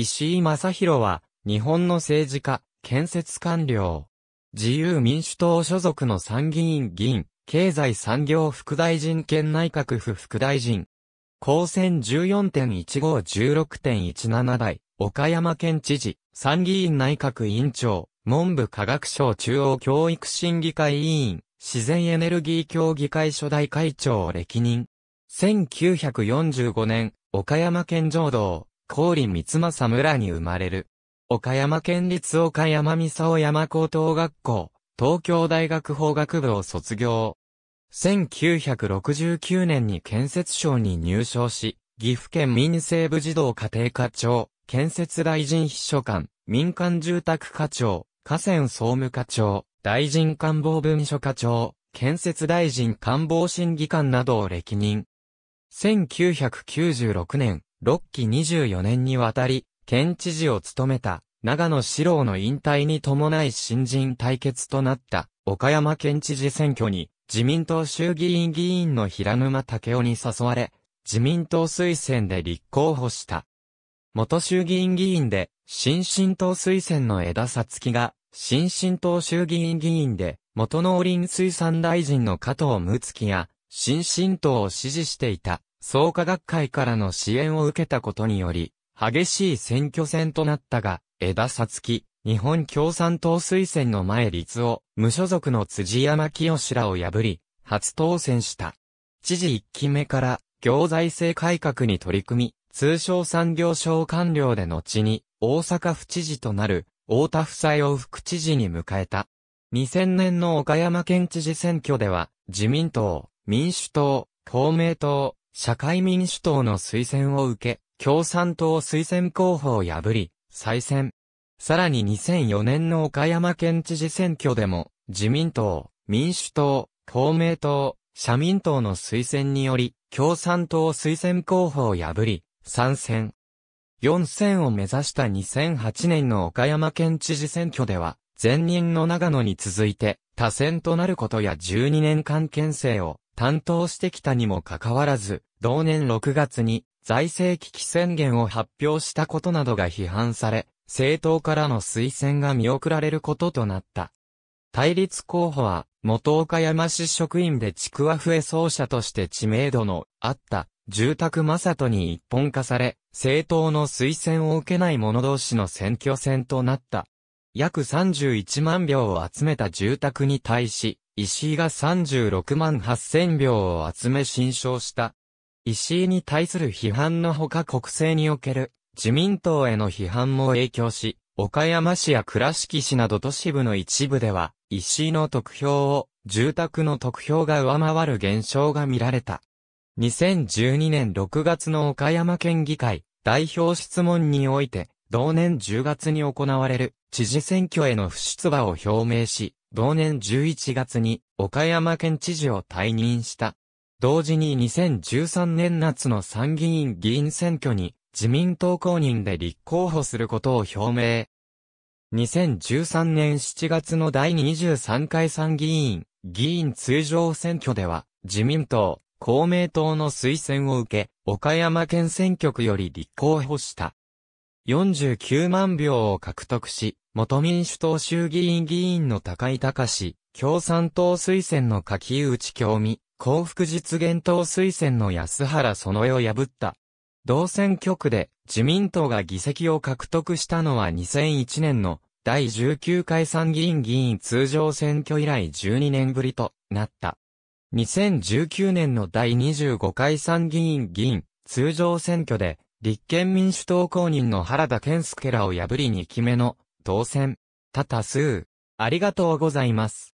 石井正宏は、日本の政治家、建設官僚。自由民主党所属の参議院議員、経済産業副大臣兼内閣府副大臣。公選14.1516.17代、岡山県知事、参議院内閣委員長、文部科学省中央教育審議会委員、自然エネルギー協議会初代会長を歴任。1945年、岡山県浄土。郡三光政村に生まれる。岡山県立岡山三沢山高等学校、東京大学法学部を卒業。1969年に建設省に入省し、岐阜県民生部児童家庭課長、建設大臣秘書官、民間住宅課長、河川総務課長、大臣官房文書課長、建設大臣官房審議官などを歴任。1996年、6期24年にわたり、県知事を務めた、長野四郎の引退に伴い新人対決となった、岡山県知事選挙に、自民党衆議院議員の平沼武雄に誘われ、自民党推薦で立候補した。元衆議院議員で、新進党推薦の枝さつきが、新進党衆議院議員で、元農林水産大臣の加藤睦月や、新進党を支持していた。創価学会からの支援を受けたことにより、激しい選挙戦となったが、枝さつき、日本共産党推薦の前立を、無所属の辻山清らを破り、初当選した。知事1期目から、行財政改革に取り組み、通商産業省官僚で後に、大阪府知事となる、大田夫妻を副知事に迎えた。2000年の岡山県知事選挙では、自民党、民主党、公明党、社会民主党の推薦を受け、共産党推薦候補を破り、再選。さらに2004年の岡山県知事選挙でも、自民党、民主党、公明党、社民党の推薦により、共産党推薦候補を破り、参戦。4選を目指した2008年の岡山県知事選挙では、前任の長野に続いて、多選となることや12年間県政を担当してきたにもかかわらず、同年6月に財政危機宣言を発表したことなどが批判され、政党からの推薦が見送られることとなった。対立候補は、元岡山市職員でちくわ笛奏者として知名度のあった住宅正人に一本化され、政党の推薦を受けない者同士の選挙戦となった。約31万票を集めた住宅に対し、石井が36万8000票を集め新勝した。石井に対する批判のほか国政における自民党への批判も影響し、岡山市や倉敷市など都市部の一部では、石井の得票を住宅の得票が上回る現象が見られた。2012年6月の岡山県議会代表質問において、同年10月に行われる知事選挙への不出馬を表明し、同年11月に岡山県知事を退任した。同時に2013年夏の参議院議員選挙に自民党公認で立候補することを表明。2013年7月の第23回参議院議員通常選挙では自民党、公明党の推薦を受け、岡山県選挙区より立候補した。49万票を獲得し、元民主党衆議院議員の高井隆、共産党推薦の柿内京美、幸福実現党推薦の安原園江を破った。同選挙区で自民党が議席を獲得したのは2001年の第19回参議院議員通常選挙以来12年ぶりとなった。2019年の第25回参議院議員通常選挙で立憲民主党公認の原田健介らを破り2期目の当選。多多数。ありがとうございます。